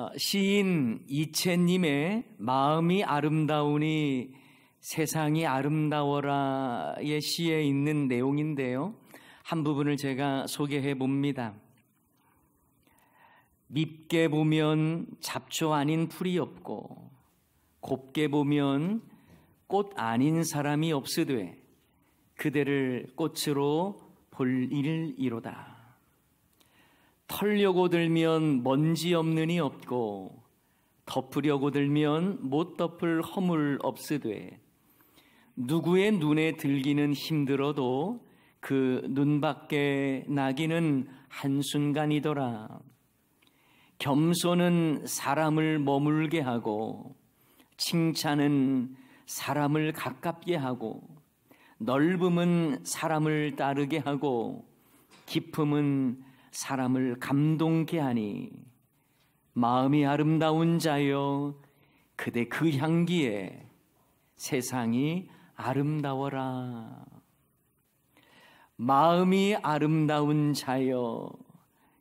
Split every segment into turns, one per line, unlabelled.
어, 시인 이채님의 마음이 아름다우니 세상이 아름다워라의 시에 있는 내용인데요. 한 부분을 제가 소개해 봅니다. 밉게 보면 잡초 아닌 풀이 없고 곱게 보면 꽃 아닌 사람이 없으되 그대를 꽃으로 볼일이로다. 털려고 들면 먼지 없는이 없고 덮으려고 들면 못 덮을 허물 없으되 누구의 눈에 들기는 힘들어도 그 눈밖에 나기는 한순간이더라. 겸손은 사람을 머물게 하고 칭찬은 사람을 가깝게 하고 넓음은 사람을 따르게 하고 깊음은 사람을 감동케 하니 마음이 아름다운 자여 그대 그 향기에 세상이 아름다워라 마음이 아름다운 자여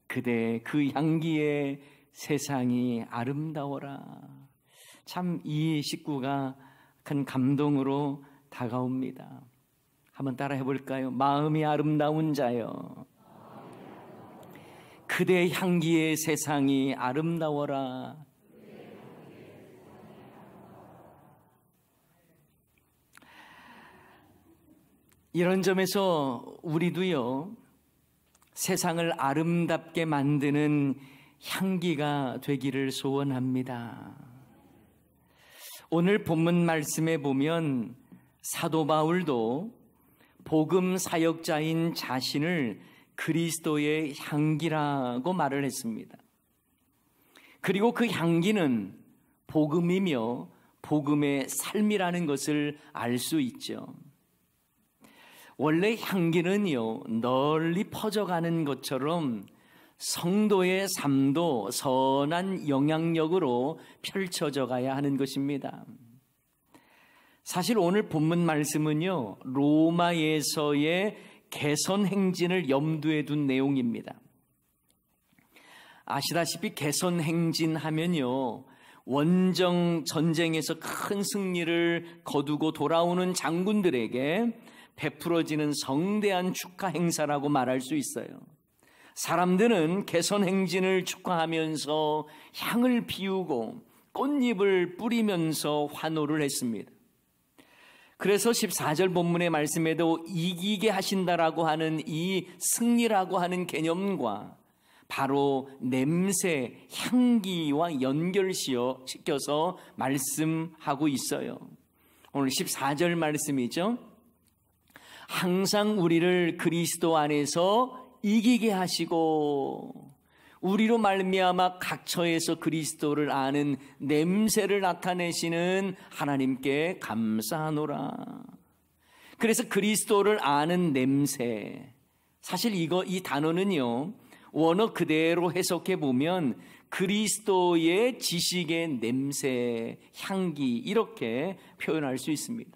그대 그 향기에 세상이 아름다워라 참 이 식구가 큰 감동으로 다가옵니다 한번 따라 해볼까요? 마음이 아름다운 자여 그대 향기의 세상이 아름다워라. 이런 점에서 우리도요, 세상을 아름답게 만드는 향기가 되기를 소원합니다. 오늘 본문 말씀에 보면 사도 바울도 복음 사역자인 자신을 그리스도의 향기라고 말을 했습니다. 그리고 그 향기는 복음이며 복음의 삶이라는 것을 알 수 있죠. 원래 향기는요, 널리 퍼져가는 것처럼 성도의 삶도 선한 영향력으로 펼쳐져 가야 하는 것입니다. 사실 오늘 본문 말씀은요, 로마에서의 개선 행진을 염두에 둔 내용입니다. 아시다시피 개선 행진 하면요. 원정 전쟁에서 큰 승리를 거두고 돌아오는 장군들에게 베풀어지는 성대한 축하 행사라고 말할 수 있어요. 사람들은 개선 행진을 축하하면서 향을 피우고 꽃잎을 뿌리면서 환호를 했습니다. 그래서 14절 본문의 말씀에도 이기게 하신다라고 하는 이 승리라고 하는 개념과 바로 냄새, 향기와 연결시켜서 말씀하고 있어요. 오늘 14절 말씀이죠. 항상 우리를 그리스도 안에서 이기게 하시고 우리로 말미암아 각 처에서 그리스도를 아는 냄새를 나타내시는 하나님께 감사하노라. 그래서 그리스도를 아는 냄새. 사실 이거 이 단어는요. 원어 그대로 해석해 보면 그리스도의 지식의 냄새, 향기 이렇게 표현할 수 있습니다.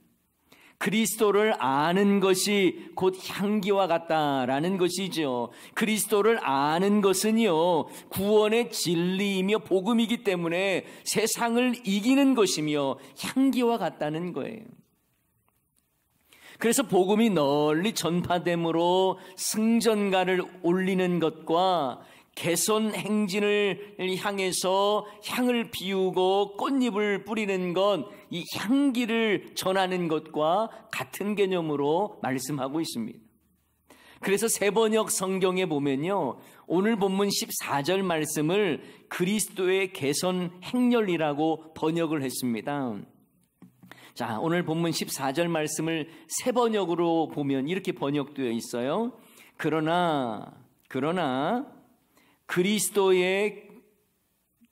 그리스도를 아는 것이 곧 향기와 같다라는 것이죠. 그리스도를 아는 것은요, 구원의 진리이며 복음이기 때문에 세상을 이기는 것이며 향기와 같다는 거예요. 그래서 복음이 널리 전파됨으로 승전가를 올리는 것과 개선 행진을 향해서 향을 피우고 꽃잎을 뿌리는 건 이 향기를 전하는 것과 같은 개념으로 말씀하고 있습니다. 그래서 세번역 성경에 보면요. 오늘 본문 14절 말씀을 그리스도의 개선 행렬이라고 번역을 했습니다. 자, 오늘 본문 14절 말씀을 세 번역으로 보면 이렇게 번역되어 있어요. 그러나, 그러나, 그리스도의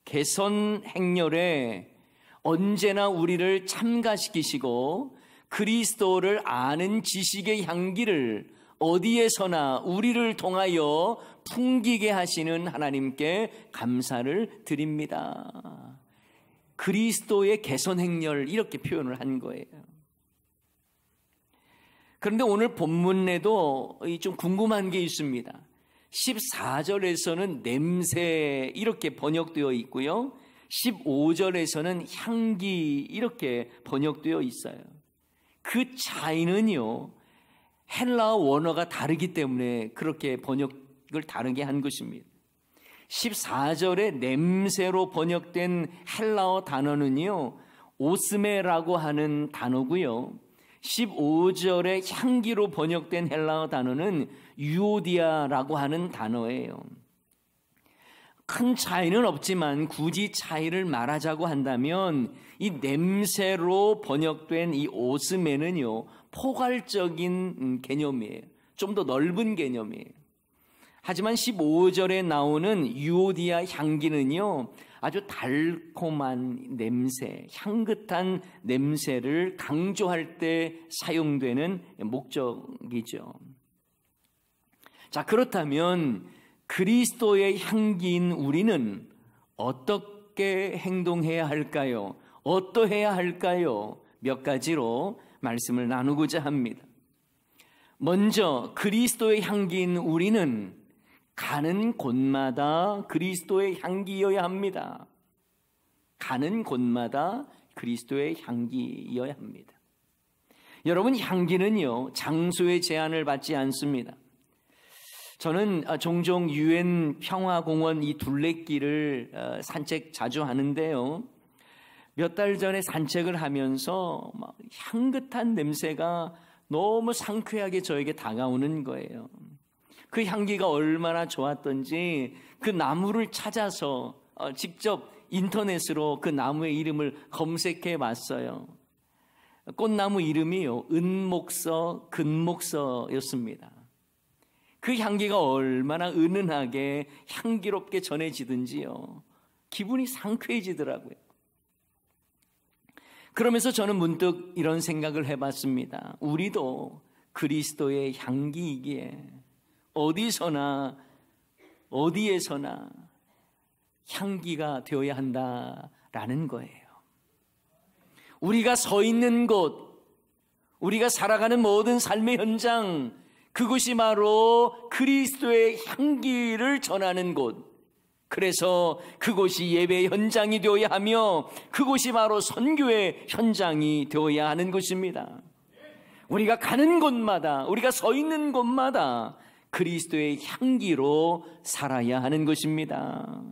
개선 행렬에 언제나 우리를 참가시키시고 그리스도를 아는 지식의 향기를 어디에서나 우리를 통하여 풍기게 하시는 하나님께 감사를 드립니다. 그리스도의 개선 행렬 이렇게 표현을 한 거예요. 그런데 오늘 본문에도 좀 궁금한 게 있습니다. 14절에서는 냄새 이렇게 번역되어 있고요. 15절에서는 향기 이렇게 번역되어 있어요. 그 차이는요. 헬라 원어가 다르기 때문에 그렇게 번역을 다르게 한 것입니다. 1 4절에 냄새로 번역된 헬라어 단어는요. 오스메라고 하는 단어고요. 15절의 향기로 번역된 헬라어 단어는 유오디아라고 하는 단어예요. 큰 차이는 없지만 굳이 차이를 말하자고 한다면 이 냄새로 번역된 이 오스메는요, 포괄적인 개념이에요. 좀 더 넓은 개념이에요. 하지만 15절에 나오는 유오디아 향기는요, 아주 달콤한 냄새, 향긋한 냄새를 강조할 때 사용되는 목적이죠. 자, 그렇다면 그리스도의 향기인 우리는 어떻게 행동해야 할까요? 어떠해야 할까요? 몇 가지로 말씀을 나누고자 합니다. 먼저 그리스도의 향기인 우리는 가는 곳마다 그리스도의 향기여야 합니다. 가는 곳마다 그리스도의 향기여야 합니다. 여러분 향기는요 장소의 제한을 받지 않습니다. 저는 아, 종종 유엔 평화공원 이 둘레길을 어, 산책 자주 하는데요. 몇 달 전에 산책을 하면서 향긋한 냄새가 너무 상쾌하게 저에게 다가오는 거예요. 그 향기가 얼마나 좋았던지 그 나무를 찾아서 어, 직접 인터넷으로 그 나무의 이름을 검색해 봤어요. 꽃나무 이름이요. 은목서, 근목서였습니다. 그 향기가 얼마나 은은하게 향기롭게 전해지든지요. 기분이 상쾌해지더라고요. 그러면서 저는 문득 이런 생각을 해봤습니다. 우리도 그리스도의 향기이기에 어디서나 어디에서나 향기가 되어야 한다라는 거예요. 우리가 서 있는 곳, 우리가 살아가는 모든 삶의 현장, 그곳이 바로 그리스도의 향기를 전하는 곳. 그래서 그곳이 예배 현장이 되어야 하며 그곳이 바로 선교의 현장이 되어야 하는 것입니다. 우리가 가는 곳마다, 우리가 서 있는 곳마다 그리스도의 향기로 살아야 하는 것입니다.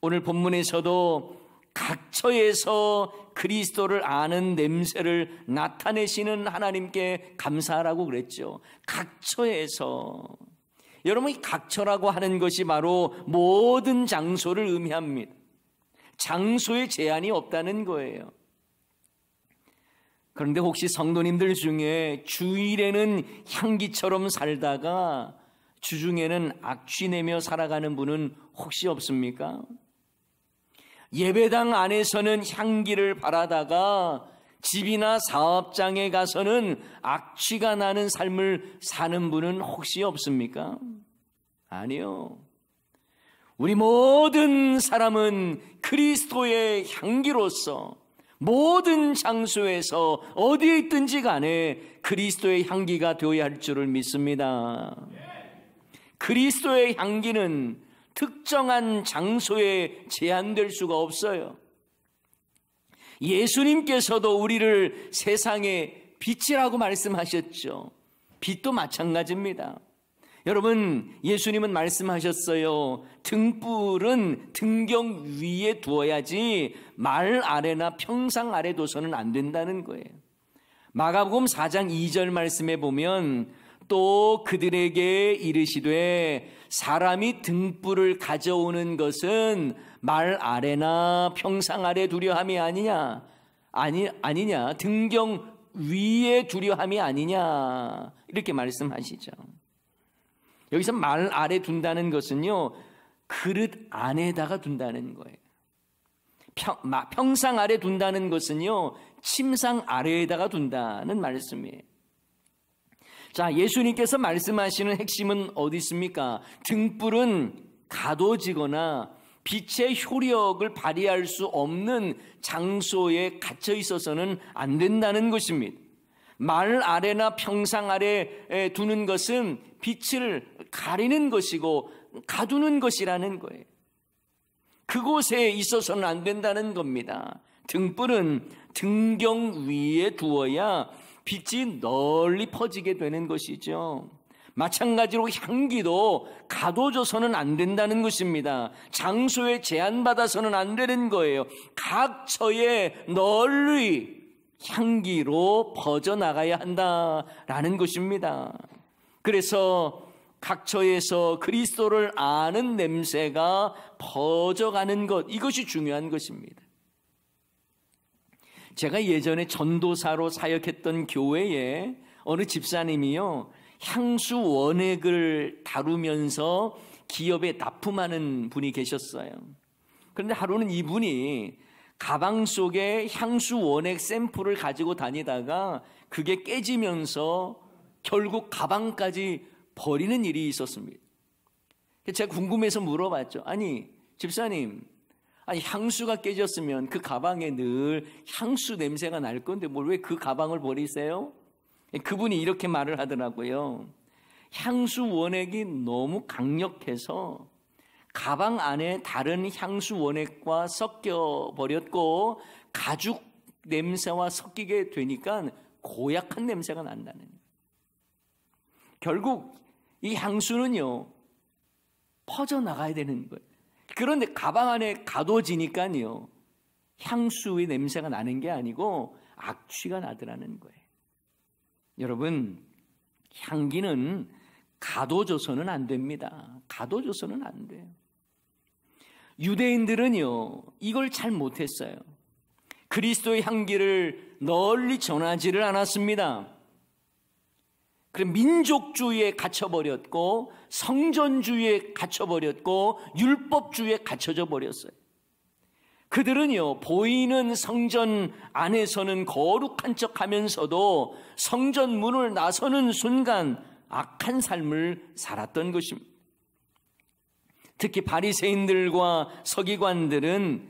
오늘 본문에서도 각처에서 그리스도를 아는 냄새를 나타내시는 하나님께 감사하라고 그랬죠. 각처에서. 여러분, 이 각처라고 하는 것이 바로 모든 장소를 의미합니다. 장소에 제한이 없다는 거예요. 그런데 혹시 성도님들 중에 주일에는 향기처럼 살다가 주중에는 악취 내며 살아가는 분은 혹시 없습니까? 예배당 안에서는 향기를 바라다가 집이나 사업장에 가서는 악취가 나는 삶을 사는 분은 혹시 없습니까? 아니요. 우리 모든 사람은 그리스도의 향기로서 모든 장소에서 어디에 있든지 간에 그리스도의 향기가 되어야 할 줄을 믿습니다. 그리스도의 향기는 특정한 장소에 제한될 수가 없어요. 예수님께서도 우리를 세상의 빛이라고 말씀하셨죠. 빛도 마찬가지입니다. 여러분, 예수님은 말씀하셨어요. 등불은 등경 위에 두어야지 말 아래나 평상 아래 둬서는 안 된다는 거예요. 마가복음 4장 2절 말씀에 보면 또 그들에게 이르시되 사람이 등불을 가져오는 것은 말 아래나 평상 아래 두려함이 아니냐 아니 아니냐 등경 위에 두려함이 아니냐 이렇게 말씀하시죠. 여기서 말 아래 둔다는 것은요, 그릇 안에다가 둔다는 거예요. 평, 마, 평상 아래 둔다는 것은요, 침상 아래에다가 둔다는 말씀이에요. 자, 예수님께서 말씀하시는 핵심은 어디 있습니까? 등불은 가둬지거나 빛의 효력을 발휘할 수 없는 장소에 갇혀 있어서는 안 된다는 것입니다. 말 아래나 평상 아래에 두는 것은 빛을 가리는 것이고 가두는 것이라는 거예요. 그곳에 있어서는 안 된다는 겁니다. 등불은 등경 위에 두어야 빛이 널리 퍼지게 되는 것이죠. 마찬가지로 향기도 가둬져서는 안 된다는 것입니다. 장소에 제한받아서는 안 되는 거예요. 각 처에 널리 향기로 퍼져나가야 한다라는 것입니다. 그래서 각처에서 그리스도를 아는 냄새가 퍼져가는 것 이것이 중요한 것입니다. 제가 예전에 전도사로 사역했던 교회에 어느 집사님이요 향수 원액을 다루면서 기업에 납품하는 분이 계셨어요. 그런데 하루는 이분이 가방 속에 향수 원액 샘플을 가지고 다니다가 그게 깨지면서 결국 가방까지 버리는 일이 있었습니다. 제가 궁금해서 물어봤죠. 아니, 집사님, 아니, 향수가 깨졌으면 그 가방에 늘 향수 냄새가 날 건데 뭘 왜 그 가방을 버리세요? 그분이 이렇게 말을 하더라고요. 향수 원액이 너무 강력해서 가방 안에 다른 향수 원액과 섞여 버렸고 가죽 냄새와 섞이게 되니까 고약한 냄새가 난다는 거예요. 결국 이 향수는요, 퍼져나가야 되는 거예요. 그런데 가방 안에 가둬지니까요, 향수의 냄새가 나는 게 아니고 악취가 나더라는 거예요. 여러분, 향기는 가둬져서는 안 됩니다. 가둬져서는 안 돼요. 유대인들은요, 이걸 잘 못했어요. 그리스도의 향기를 널리 전하지를 않았습니다. 그래 민족주의에 갇혀버렸고 성전주의에 갇혀버렸고 율법주의에 갇혀져 버렸어요. 그들은요 보이는 성전 안에서는 거룩한 척하면서도 성전 문을 나서는 순간 악한 삶을 살았던 것입니다. 특히 바리새인들과 서기관들은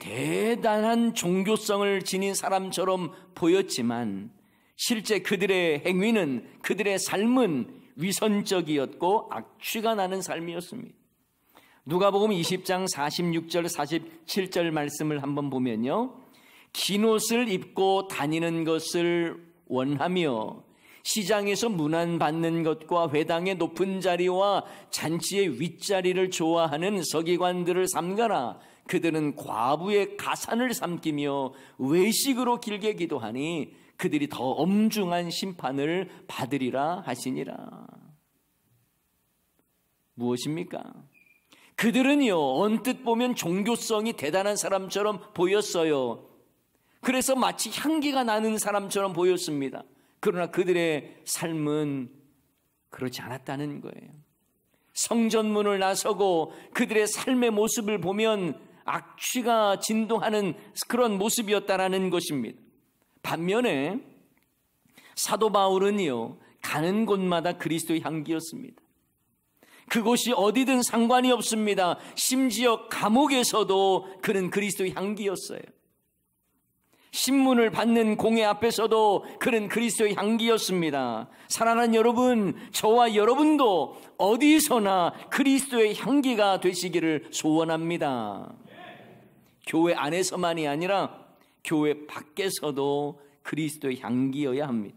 대단한 종교성을 지닌 사람처럼 보였지만 실제 그들의 행위는 그들의 삶은 위선적이었고 악취가 나는 삶이었습니다. 누가복음 20장 46절 47절 말씀을 한번 보면요. 긴 옷을 입고 다니는 것을 원하며 시장에서 문안받는 것과 회당의 높은 자리와 잔치의 윗자리를 좋아하는 서기관들을 삼가라. 그들은 과부의 가산을 삼키며 외식으로 길게 기도하니 그들이 더 엄중한 심판을 받으리라 하시니라. 무엇입니까? 그들은요, 언뜻 보면 종교성이 대단한 사람처럼 보였어요. 그래서 마치 향기가 나는 사람처럼 보였습니다. 그러나 그들의 삶은 그렇지 않았다는 거예요. 성전문을 나서고 그들의 삶의 모습을 보면 악취가 진동하는 그런 모습이었다라는 것입니다. 반면에 사도 바울은요, 가는 곳마다 그리스도의 향기였습니다. 그곳이 어디든 상관이 없습니다. 심지어 감옥에서도 그는 그리스도의 향기였어요. 신문을 받는 공회 앞에서도 그런 그리스도의 향기였습니다. 사랑하는 여러분, 저와 여러분도 어디서나 그리스도의 향기가 되시기를 소원합니다. 교회 안에서만이 아니라 교회 밖에서도 그리스도의 향기여야 합니다.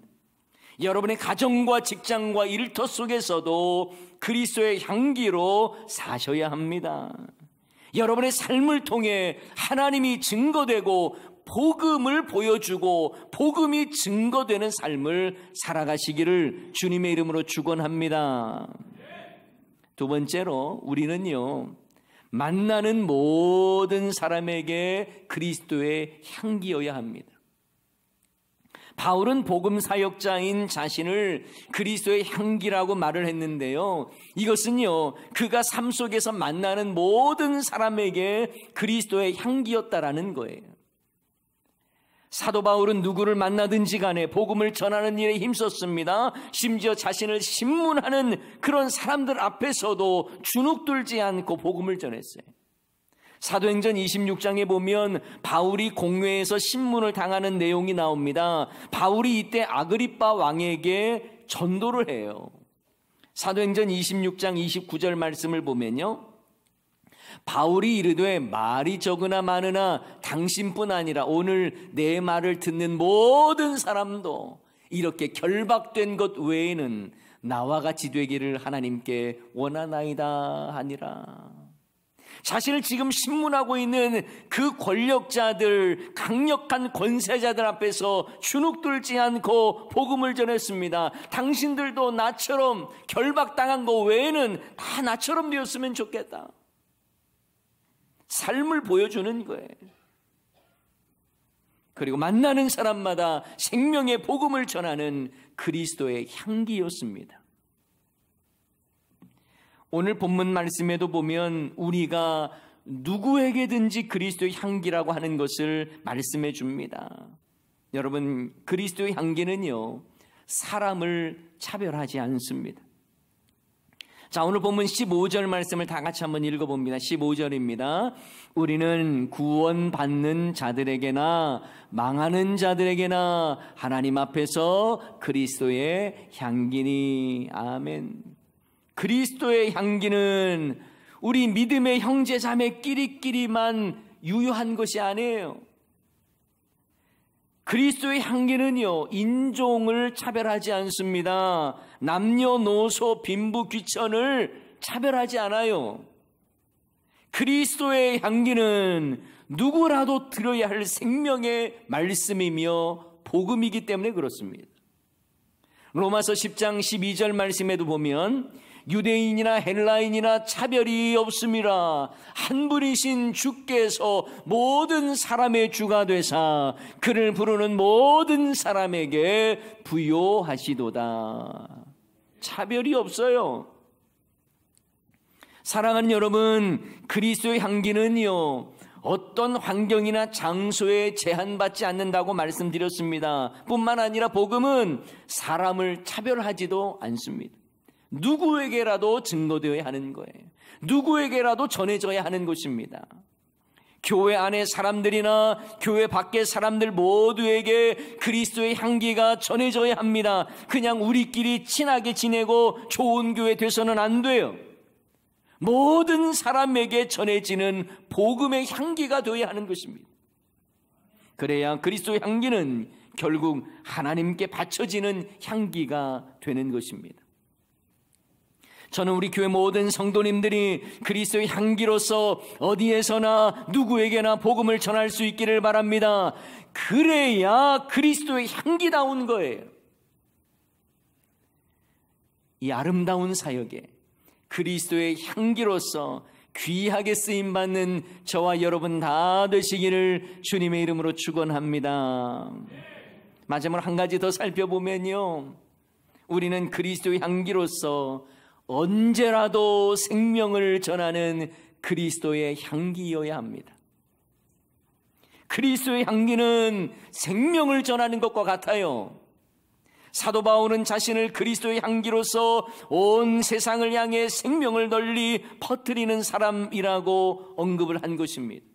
여러분의 가정과 직장과 일터 속에서도 그리스도의 향기로 사셔야 합니다. 여러분의 삶을 통해 하나님이 증거되고 복음을 보여주고 복음이 증거되는 삶을 살아가시기를 주님의 이름으로 축원합니다. 두 번째로 우리는요. 만나는 모든 사람에게 그리스도의 향기여야 합니다. 바울은 복음 사역자인 자신을 그리스도의 향기라고 말을 했는데요. 이것은요, 그가 삶 속에서 만나는 모든 사람에게 그리스도의 향기였다라는 거예요. 사도 바울은 누구를 만나든지 간에 복음을 전하는 일에 힘썼습니다. 심지어 자신을 신문하는 그런 사람들 앞에서도 주눅들지 않고 복음을 전했어요. 사도행전 26장에 보면 바울이 공회에서 신문을 당하는 내용이 나옵니다. 바울이 이때 아그리빠 왕에게 전도를 해요. 사도행전 26장 29절 말씀을 보면요. 바울이 이르되 말이 적으나 많으나 당신뿐 아니라 오늘 내 말을 듣는 모든 사람도 이렇게 결박된 것 외에는 나와 같이 되기를 하나님께 원하나이다 하니라. 자신을 지금 신문하고 있는 그 권력자들, 강력한 권세자들 앞에서 주눅들지 않고 복음을 전했습니다. 당신들도 나처럼 결박당한 거 외에는 다 나처럼 되었으면 좋겠다. 삶을 보여주는 거예요. 그리고 만나는 사람마다 생명의 복음을 전하는 그리스도의 향기였습니다. 오늘 본문 말씀에도 보면 우리가 누구에게든지 그리스도의 향기라고 하는 것을 말씀해 줍니다. 여러분, 그리스도의 향기는요, 사람을 차별하지 않습니다. 자, 오늘 본문 15절 말씀을 다 같이 한번 읽어봅니다. 15절입니다. 우리는 구원받는 자들에게나 망하는 자들에게나 하나님 앞에서 그리스도의 향기니. 아멘. 그리스도의 향기는 우리 믿음의 형제 자매끼리끼리만 유효한 것이 아니에요. 그리스도의 향기는요, 인종을 차별하지 않습니다. 남녀노소 빈부 귀천을 차별하지 않아요. 그리스도의 향기는 누구라도 들어야 할 생명의 말씀이며 복음이기 때문에 그렇습니다. 로마서 10장 12절 말씀에도 보면 유대인이나 헬라인이나 차별이 없음이라 한 분이신 주께서 모든 사람의 주가 되사 그를 부르는 모든 사람에게 부여하시도다. 차별이 없어요. 사랑하는 여러분, 그리스도의 향기는요. 어떤 환경이나 장소에 제한받지 않는다고 말씀드렸습니다. 뿐만 아니라 복음은 사람을 차별하지도 않습니다. 누구에게라도 증거되어야 하는 거예요. 누구에게라도 전해져야 하는 것입니다. 교회 안에 사람들이나 교회 밖에 사람들 모두에게 그리스도의 향기가 전해져야 합니다. 그냥 우리끼리 친하게 지내고 좋은 교회 돼서는 안 돼요. 모든 사람에게 전해지는 복음의 향기가 되어야 하는 것입니다. 그래야 그리스도의 향기는 결국 하나님께 바쳐지는 향기가 되는 것입니다. 저는 우리 교회 모든 성도님들이 그리스도의 향기로서 어디에서나 누구에게나 복음을 전할 수 있기를 바랍니다. 그래야 그리스도의 향기다운 거예요. 이 아름다운 사역에 그리스도의 향기로서 귀하게 쓰임 받는 저와 여러분 다 되시기를 주님의 이름으로 축원합니다. 마지막으로 한 가지 더 살펴보면요. 우리는 그리스도의 향기로서 언제라도 생명을 전하는 그리스도의 향기여야 합니다. 그리스도의 향기는 생명을 전하는 것과 같아요. 사도 바울은 자신을 그리스도의 향기로서 온 세상을 향해 생명을 널리 퍼뜨리는 사람이라고 언급을 한 것입니다.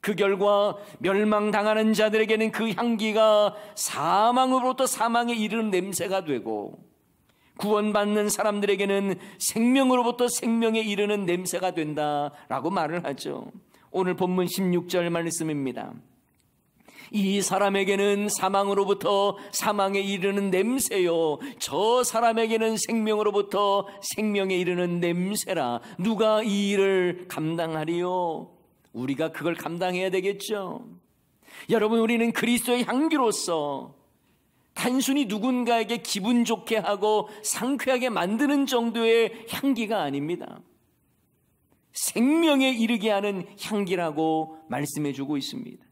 그 결과 멸망당하는 자들에게는 그 향기가 사망으로부터 사망에 이르는 냄새가 되고 구원받는 사람들에게는 생명으로부터 생명에 이르는 냄새가 된다라고 말을 하죠. 오늘 본문 16절 말씀입니다. 이 사람에게는 사망으로부터 사망에 이르는 냄새요. 저 사람에게는 생명으로부터 생명에 이르는 냄새라. 누가 이 일을 감당하리요? 우리가 그걸 감당해야 되겠죠. 여러분, 우리는 그리스도의 향기로서 단순히 누군가에게 기분 좋게 하고 상쾌하게 만드는 정도의 향기가 아닙니다. 생명에 이르게 하는 향기라고 말씀해 주고 있습니다.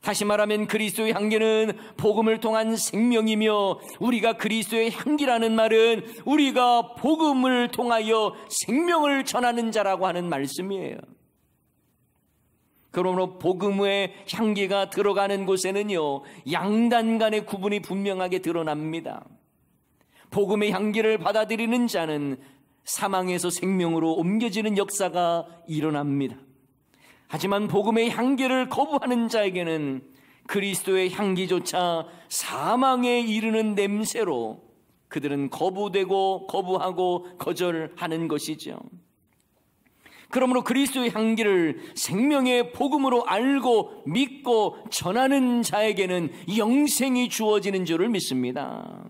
다시 말하면 그리스도의 향기는 복음을 통한 생명이며 우리가 그리스도의 향기라는 말은 우리가 복음을 통하여 생명을 전하는 자라고 하는 말씀이에요. 그러므로 복음의 향기가 들어가는 곳에는요, 양단 간의 구분이 분명하게 드러납니다. 복음의 향기를 받아들이는 자는 사망에서 생명으로 옮겨지는 역사가 일어납니다. 하지만 복음의 향기를 거부하는 자에게는 그리스도의 향기조차 사망에 이르는 냄새로 그들은 거부되고 거부하고 거절하는 것이죠. 그러므로 그리스도의 향기를 생명의 복음으로 알고 믿고 전하는 자에게는 영생이 주어지는 줄을 믿습니다.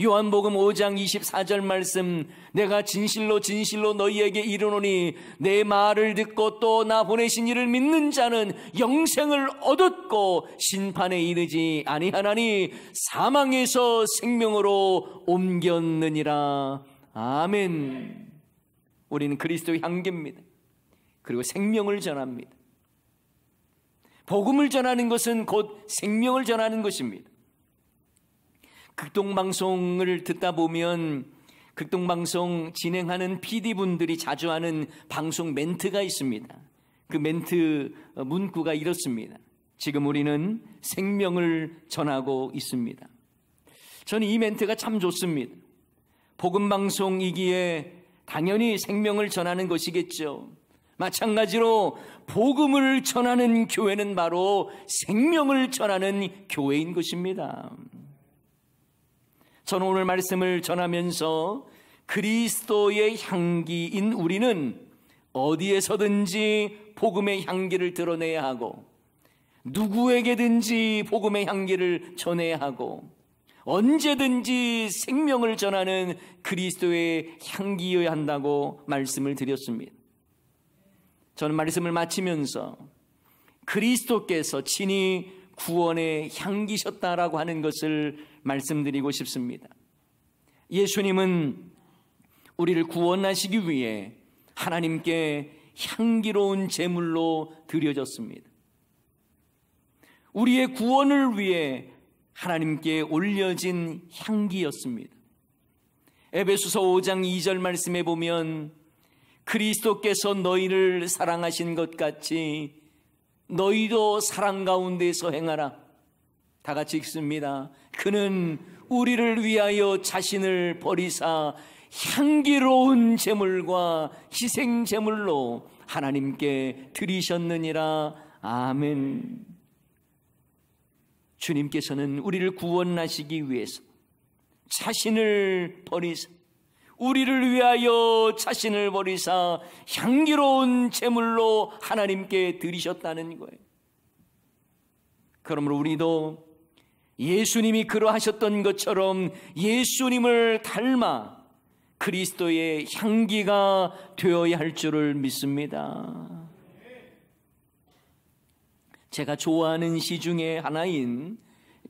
요한복음 5장 24절 말씀 내가 진실로 진실로 너희에게 이르노니 내 말을 듣고 또 나 보내신 이를 믿는 자는 영생을 얻었고 심판에 이르지 아니하나니 사망에서 생명으로 옮겼느니라 아멘 우리는 그리스도의 향기입니다 그리고 생명을 전합니다. 복음을 전하는 것은 곧 생명을 전하는 것입니다. 극동방송을 듣다 보면 극동방송 진행하는 PD분들이 자주 하는 방송 멘트가 있습니다. 그 멘트 어, 문구가 이렇습니다. 지금 우리는 생명을 전하고 있습니다. 저는 이 멘트가 참 좋습니다. 복음방송이기에 당연히 생명을 전하는 것이겠죠. 마찬가지로 복음을 전하는 교회는 바로 생명을 전하는 교회인 것입니다. 저는 오늘 말씀을 전하면서 그리스도의 향기인 우리는 어디에서든지 복음의 향기를 드러내야 하고 누구에게든지 복음의 향기를 전해야 하고 언제든지 생명을 전하는 그리스도의 향기여야 한다고 말씀을 드렸습니다. 저는 말씀을 마치면서 그리스도께서 친히 구원에 향기셨다라고 하는 것을 말씀드리고 싶습니다. 예수님은 우리를 구원하시기 위해 하나님께 향기로운 제물로 드려졌습니다. 우리의 구원을 위해 하나님께 올려진 향기였습니다. 에베소서 5장 2절 말씀에 보면 그리스도께서 너희를 사랑하신 것 같이 너희도 사랑 가운데서 행하라. 다 같이 읽습니다. 그는 우리를 위하여 자신을 버리사 향기로운 제물과 희생 제물로 하나님께 드리셨느니라. 아멘. 주님께서는 우리를 구원하시기 위해서 자신을 버리사 우리를 위하여 자신을 버리사 향기로운 제물로 하나님께 드리셨다는 거예요. 그러므로 우리도 예수님이 그러하셨던 것처럼 예수님을 닮아 그리스도의 향기가 되어야 할 줄을 믿습니다. 제가 좋아하는 시 중에 하나인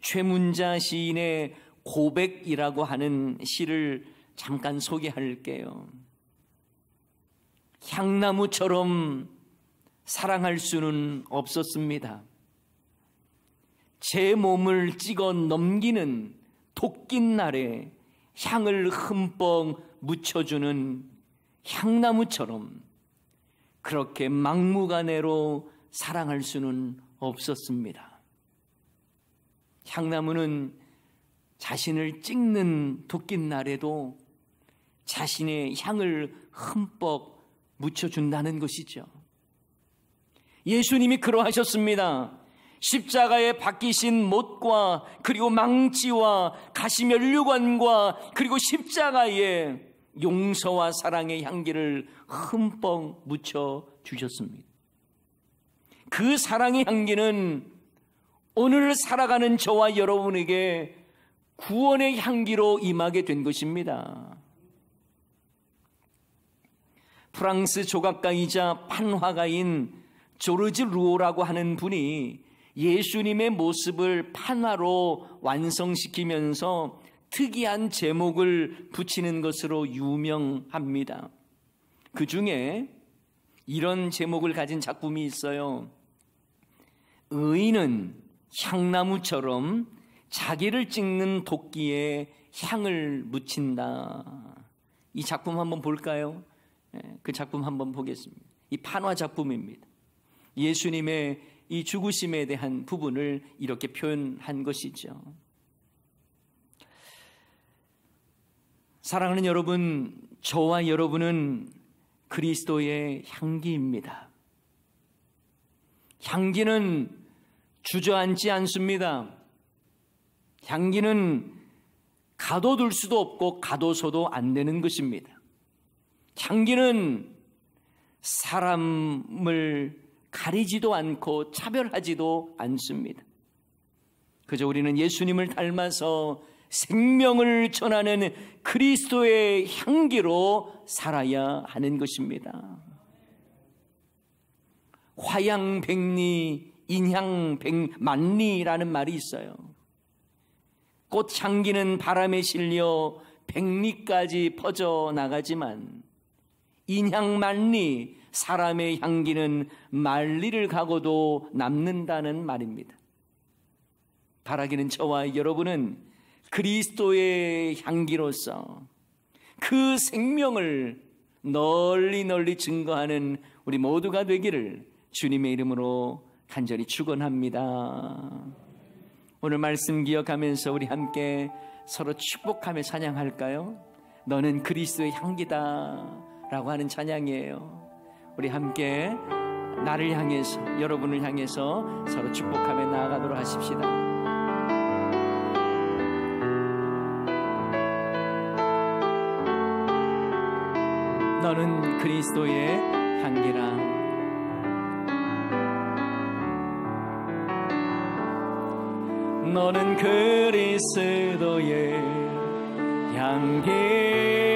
최문자 시인의 고백이라고 하는 시를 잠깐 소개할게요. 향나무처럼 사랑할 수는 없었습니다. 제 몸을 찍어 넘기는 도낀 날에 향을 흠뻑 묻혀주는 향나무처럼 그렇게 막무가내로 사랑할 수는 없었습니다. 향나무는 자신을 찍는 도끼 날에도 자신의 향을 흠뻑 묻혀준다는 것이죠. 예수님이 그러하셨습니다. 십자가에 박히신 못과 그리고 망치와 가시면류관과 그리고 십자가에 용서와 사랑의 향기를 흠뻑 묻혀 주셨습니다. 그 사랑의 향기는 오늘 살아가는 저와 여러분에게 구원의 향기로 임하게 된 것입니다. 프랑스 조각가이자 판화가인 조르지 루오라고 하는 분이 예수님의 모습을 판화로 완성시키면서 특이한 제목을 붙이는 것으로 유명합니다. 그 중에 이런 제목을 가진 작품이 있어요. 의인은 향나무처럼 자기를 찍는 도끼에 향을 묻힌다. 이 작품 한번 볼까요? 예, 그 작품 한번 보겠습니다. 이 판화 작품입니다. 예수님의 이 죽으심에 대한 부분을 이렇게 표현한 것이죠. 사랑하는 여러분, 저와 여러분은 그리스도의 향기입니다. 향기는 주저앉지 않습니다. 향기는 가둬둘 수도 없고 가둬서도 안 되는 것입니다. 향기는 사람을 가리지도 않고 차별하지도 않습니다. 그저 우리는 예수님을 닮아서 생명을 전하는 그리스도의 향기로 살아야 하는 것입니다. 화양백리, 인향백만리라는 말이 있어요. 꽃 향기는 바람에 실려 백리까지 퍼져나가지만 인향만리 사람의 향기는 만리를 가고도 남는다는 말입니다. 바라기는 저와 여러분은 그리스도의 향기로서 그 생명을 널리 널리 증거하는 우리 모두가 되기를 주님의 이름으로 간절히 축원합니다. 오늘 말씀 기억하면서 우리 함께 서로 축복하며 찬양할까요? 너는 그리스도의 향기다. 라고 하는 찬양이에요. 우리 함께 나를 향해서, 여러분을 향해서 서로 축복하며 나아가도록 하십시다. 너는 그리스도의
향기라 너는 그리스도의 향기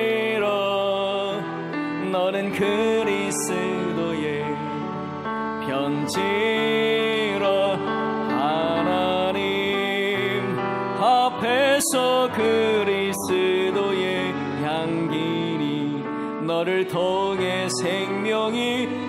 너는 그리스도의 편지로 하나님 앞에서 그리스도의 향기니 너를 통해 생명이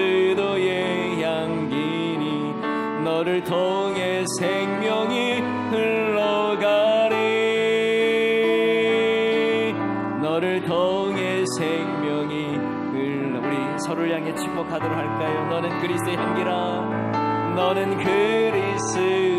그리스도의 향기니 너를 통해 생명이 흘러가리 너를 통해 생명이 흘러 우리 서로를 향해 축복하도록 할까요? 너는 그리스도의 향기라 너는 그리스도